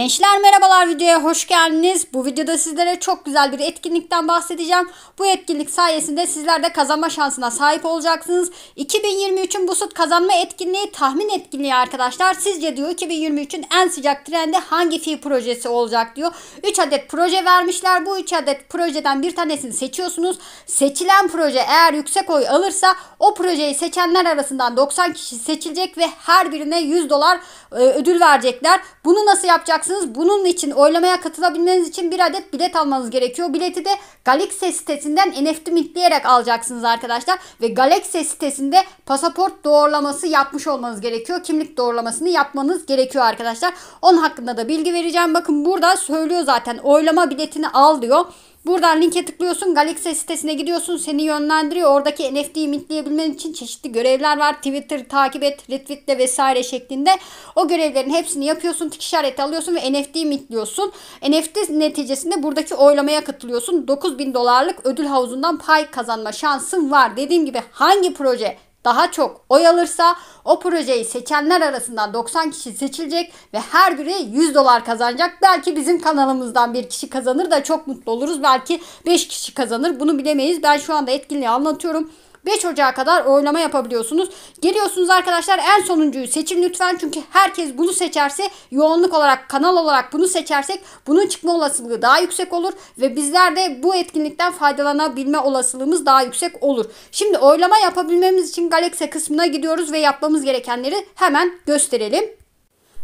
Gençler merhabalar videoya hoş geldiniz. Bu videoda sizlere çok güzel bir etkinlikten bahsedeceğim. Bu etkinlik sayesinde sizler de kazanma şansına sahip olacaksınız. 2023'ün bu süt kazanma etkinliği tahmin etkinliği arkadaşlar. Sizce diyor 2023'ün en sıcak trendi hangi fi projesi olacak diyor. 3 adet proje vermişler. Bu 3 adet projeden bir tanesini seçiyorsunuz. Seçilen proje eğer yüksek oy alırsa o projeyi seçenler arasından 90 kişi seçilecek ve her birine 100 dolar e, ödül verecekler. Bunu nasıl yapacaksınız? alacaksınız. Bunun için oylamaya katılabilmeniz için bir adet bilet almanız gerekiyor. Bileti de Galaxy sitesinden NFT mintleyerek alacaksınız arkadaşlar. Ve Galaxy sitesinde pasaport doğrulaması yapmış olmanız gerekiyor. Kimlik doğrulamasını yapmanız gerekiyor arkadaşlar. Onun hakkında da bilgi vereceğim. Bakın burada söylüyor zaten oylama biletini al diyor. Buradan linke tıklıyorsun. Galaxy sitesine gidiyorsun. Seni yönlendiriyor. Oradaki NFT'yi mintleyebilmen için çeşitli görevler var. Twitter takip et, retweetle vesaire şeklinde. O görevlerin hepsini yapıyorsun. Tik işareti alıyorsun ve NFT'yi mintliyorsun. NFT neticesinde buradaki oylamaya katılıyorsun. 9000 dolarlık ödül havuzundan pay kazanma şansın var. Dediğim gibi hangi proje daha çok oy alırsa o projeyi seçenler arasından 90 kişi seçilecek ve her biri 100 dolar kazanacak. Belki bizim kanalımızdan bir kişi kazanır da çok mutlu oluruz. Belki 5 kişi kazanır. Bunu bilemeyiz. Ben şu anda etkinliği anlatıyorum. 5 Ocağı kadar oylama yapabiliyorsunuz. Geliyorsunuz arkadaşlar en sonuncuyu seçin lütfen. Çünkü herkes bunu seçerse yoğunluk olarak kanal olarak bunu seçersek bunun çıkma olasılığı daha yüksek olur. Ve bizler de bu etkinlikten faydalanabilme olasılığımız daha yüksek olur. Şimdi oylama yapabilmemiz için Galaxy kısmına gidiyoruz ve yapmamız gerekenleri hemen gösterelim.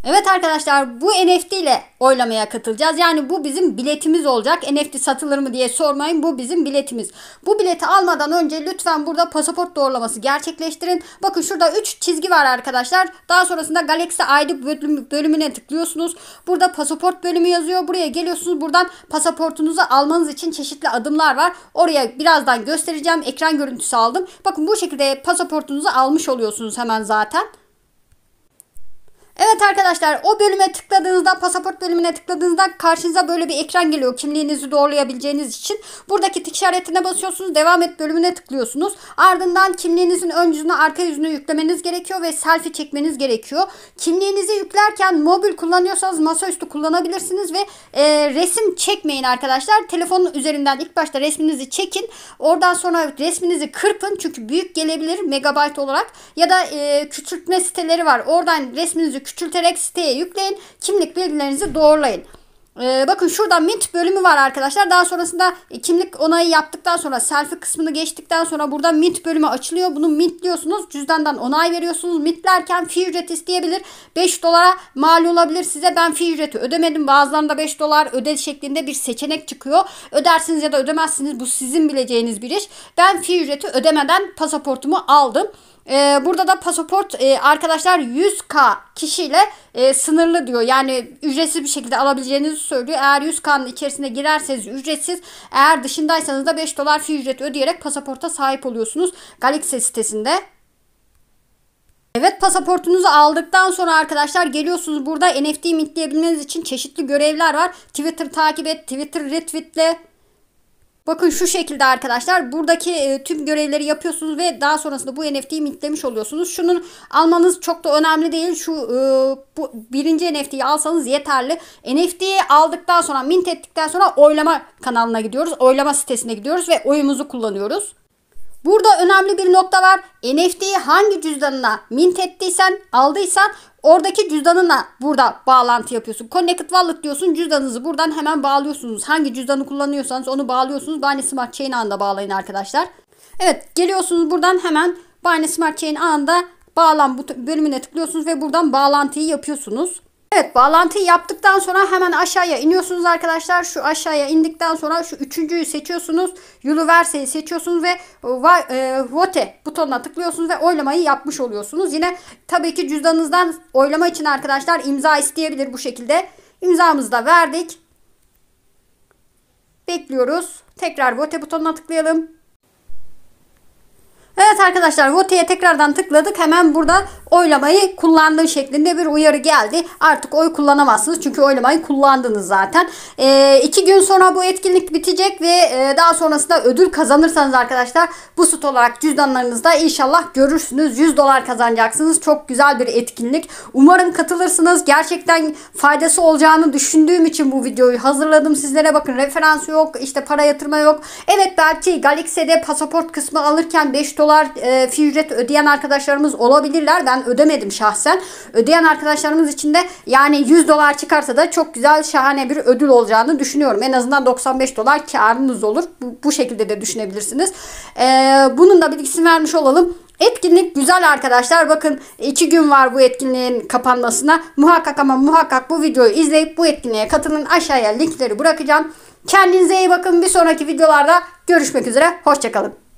Evet arkadaşlar bu NFT ile oylamaya katılacağız. Yani bu bizim biletimiz olacak. NFT satılır mı diye sormayın. Bu bizim biletimiz. Bu bileti almadan önce lütfen burada pasaport doğrulaması gerçekleştirin. Bakın şurada 3 çizgi var arkadaşlar. Daha sonrasında Galaxy ID bölüm, bölümüne tıklıyorsunuz. Burada pasaport bölümü yazıyor. Buraya geliyorsunuz. Buradan pasaportunuzu almanız için çeşitli adımlar var. Oraya birazdan göstereceğim. Ekran görüntüsü aldım. Bakın bu şekilde pasaportunuzu almış oluyorsunuz hemen zaten. Evet arkadaşlar o bölüme tıkladığınızda pasaport bölümüne tıkladığınızda karşınıza böyle bir ekran geliyor kimliğinizi doğrulayabileceğiniz için. Buradaki tik işaretine basıyorsunuz devam et bölümüne tıklıyorsunuz. Ardından kimliğinizin ön yüzünü arka yüzünü yüklemeniz gerekiyor ve selfie çekmeniz gerekiyor. Kimliğinizi yüklerken mobil kullanıyorsanız masaüstü kullanabilirsiniz ve e, resim çekmeyin arkadaşlar. Telefonun üzerinden ilk başta resminizi çekin. Oradan sonra resminizi kırpın çünkü büyük gelebilir megabayt olarak ya da e, küçültme siteleri var. Oradan resminizi küçülterek siteye yükleyin. Kimlik bilgilerinizi doğrulayın. Ee, bakın şurada mint bölümü var arkadaşlar. Daha sonrasında e, kimlik onayı yaptıktan sonra selfie kısmını geçtikten sonra burada mint bölümü açılıyor. Bunu mintliyorsunuz. Cüzdandan onay veriyorsunuz. Mintlerken fi ücret isteyebilir. 5 dolara mal olabilir size. Ben fi ücreti ödemedim. Bazılarında 5 dolar öde şeklinde bir seçenek çıkıyor. Ödersiniz ya da ödemezsiniz. Bu sizin bileceğiniz bir iş. Ben fi ücreti ödemeden pasaportumu aldım. E, burada da pasaport e, arkadaşlar 100k kişiyle e, sınırlı diyor. Yani ücretsiz bir şekilde alabileceğinizi söylüyor. Eğer 100k'nın içerisine girerseniz ücretsiz. Eğer dışındaysanız da 5 dolar fi ücret ödeyerek pasaporta sahip oluyorsunuz. Galaxy sitesinde. Evet pasaportunuzu aldıktan sonra arkadaşlar geliyorsunuz burada NFT mintleyebilmeniz için çeşitli görevler var. Twitter takip et, Twitter retweetle Bakın şu şekilde arkadaşlar buradaki e, tüm görevleri yapıyorsunuz ve daha sonrasında bu NFT'yi mintlemiş oluyorsunuz. Şunun almanız çok da önemli değil. Şu e, bu birinci NFT'yi alsanız yeterli. NFT'yi aldıktan sonra mint ettikten sonra oylama kanalına gidiyoruz. Oylama sitesine gidiyoruz ve oyumuzu kullanıyoruz. Burada önemli bir nokta var. NFT'yi hangi cüzdanına mint ettiysen, aldıysan Oradaki cüzdanınla burada bağlantı yapıyorsun. Connected Wallet diyorsun cüzdanınızı buradan hemen bağlıyorsunuz. Hangi cüzdanı kullanıyorsanız onu bağlıyorsunuz. Binance Smart Chain ağında bağlayın arkadaşlar. Evet geliyorsunuz buradan hemen Binance Smart Chain ağında bağlan bölümüne tıklıyorsunuz ve buradan bağlantıyı yapıyorsunuz. Evet bağlantıyı yaptıktan sonra hemen aşağıya iniyorsunuz arkadaşlar. Şu aşağıya indikten sonra şu üçüncüyü seçiyorsunuz. Universe'yi seçiyorsunuz ve e, e, vote butonuna tıklıyorsunuz ve oylamayı yapmış oluyorsunuz. Yine tabii ki cüzdanınızdan oylama için arkadaşlar imza isteyebilir bu şekilde. İmzamızı da verdik. Bekliyoruz. Tekrar vote butonuna tıklayalım. Evet arkadaşlar Vote'ye tekrardan tıkladık. Hemen burada oylamayı kullandığın şeklinde bir uyarı geldi. Artık oy kullanamazsınız. Çünkü oylamayı kullandınız zaten. E, iki gün sonra bu etkinlik bitecek ve e, daha sonrasında ödül kazanırsanız arkadaşlar bu süt olarak cüzdanlarınızda inşallah görürsünüz. 100 dolar kazanacaksınız. Çok güzel bir etkinlik. Umarım katılırsınız. Gerçekten faydası olacağını düşündüğüm için bu videoyu hazırladım sizlere. Bakın referans yok. işte para yatırma yok. Evet belki Galaxy'de pasaport kısmı alırken 5 dolar e, ücret ödeyen arkadaşlarımız olabilirler. Ben ödemedim şahsen. Ödeyen arkadaşlarımız için de yani 100 dolar çıkarsa da çok güzel şahane bir ödül olacağını düşünüyorum. En azından 95 dolar karınız olur. Bu, bu şekilde de düşünebilirsiniz. E, bunun da bilgisini vermiş olalım. Etkinlik güzel arkadaşlar. Bakın iki gün var bu etkinliğin kapanmasına. Muhakkak ama muhakkak bu videoyu izleyip bu etkinliğe katılın. Aşağıya linkleri bırakacağım. Kendinize iyi bakın. Bir sonraki videolarda görüşmek üzere. Hoşçakalın.